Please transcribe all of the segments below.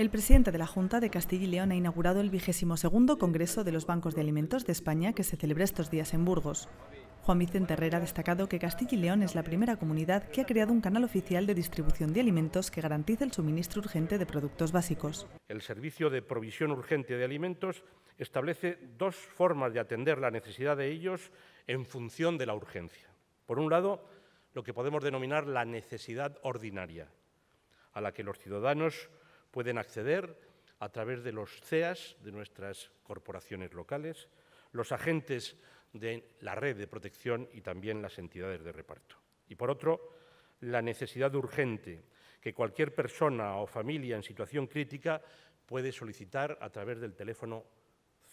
El presidente de la Junta de Castilla y León ha inaugurado el vigésimo segundo Congreso de los Bancos de Alimentos de España que se celebra estos días en Burgos. Juan Vicente Herrera ha destacado que Castilla y León es la primera comunidad que ha creado un canal oficial de distribución de alimentos que garantiza el suministro urgente de productos básicos. El servicio de provisión urgente de alimentos establece dos formas de atender la necesidad de ellos en función de la urgencia. Por un lado, lo que podemos denominar la necesidad ordinaria, a la que los ciudadanos Pueden acceder a través de los CEAS de nuestras corporaciones locales, los agentes de la red de protección y también las entidades de reparto. Y por otro, la necesidad urgente que cualquier persona o familia en situación crítica puede solicitar a través del teléfono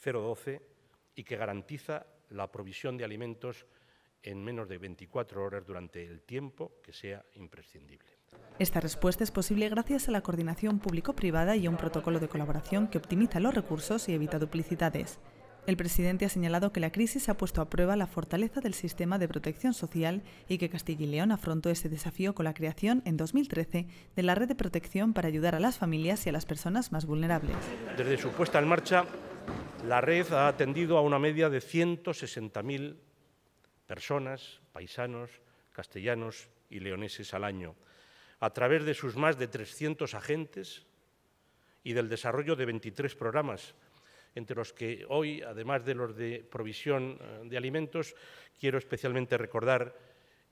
012 y que garantiza la provisión de alimentos en menos de 24 horas durante el tiempo que sea imprescindible. Esta respuesta es posible gracias a la coordinación público-privada y a un protocolo de colaboración que optimiza los recursos y evita duplicidades. El presidente ha señalado que la crisis ha puesto a prueba la fortaleza del sistema de protección social y que Castilla y León afrontó ese desafío con la creación en 2013 de la red de protección para ayudar a las familias y a las personas más vulnerables. Desde su puesta en marcha, la red ha atendido a una media de 160.000 personas, paisanos, castellanos y leoneses al año, a través de sus más de 300 agentes y del desarrollo de 23 programas, entre los que hoy, además de los de provisión eh, de alimentos, quiero especialmente recordar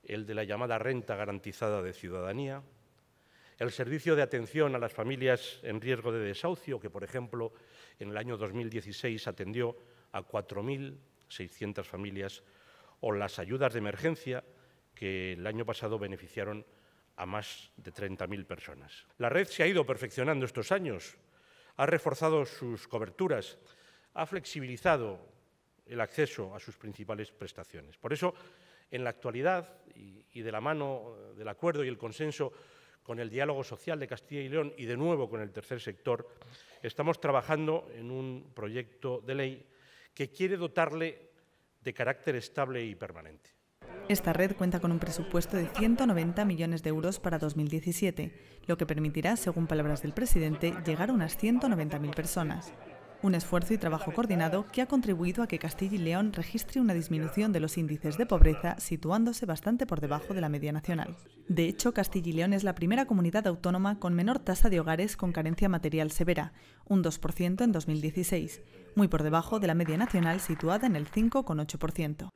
el de la llamada renta garantizada de ciudadanía, el servicio de atención a las familias en riesgo de desahucio, que por ejemplo en el año 2016 atendió a 4.600 familias o las ayudas de emergencia que el año pasado beneficiaron a más de 30.000 personas. La red se ha ido perfeccionando estos años, ha reforzado sus coberturas, ha flexibilizado el acceso a sus principales prestaciones. Por eso, en la actualidad, y de la mano eh, del acuerdo y el consenso con el diálogo social de Castilla y León y de nuevo con el tercer sector, estamos trabajando en un proyecto de ley que quiere dotarle de carácter estable y permanente. Esta red cuenta con un presupuesto de 190 millones de euros para 2017, lo que permitirá, según palabras del presidente, llegar a unas 190.000 personas. Un esfuerzo y trabajo coordinado que ha contribuido a que Castilla y León registre una disminución de los índices de pobreza, situándose bastante por debajo de la media nacional. De hecho, Castilla y León es la primera comunidad autónoma con menor tasa de hogares con carencia material severa, un 2% en 2016, muy por debajo de la media nacional situada en el 5,8%.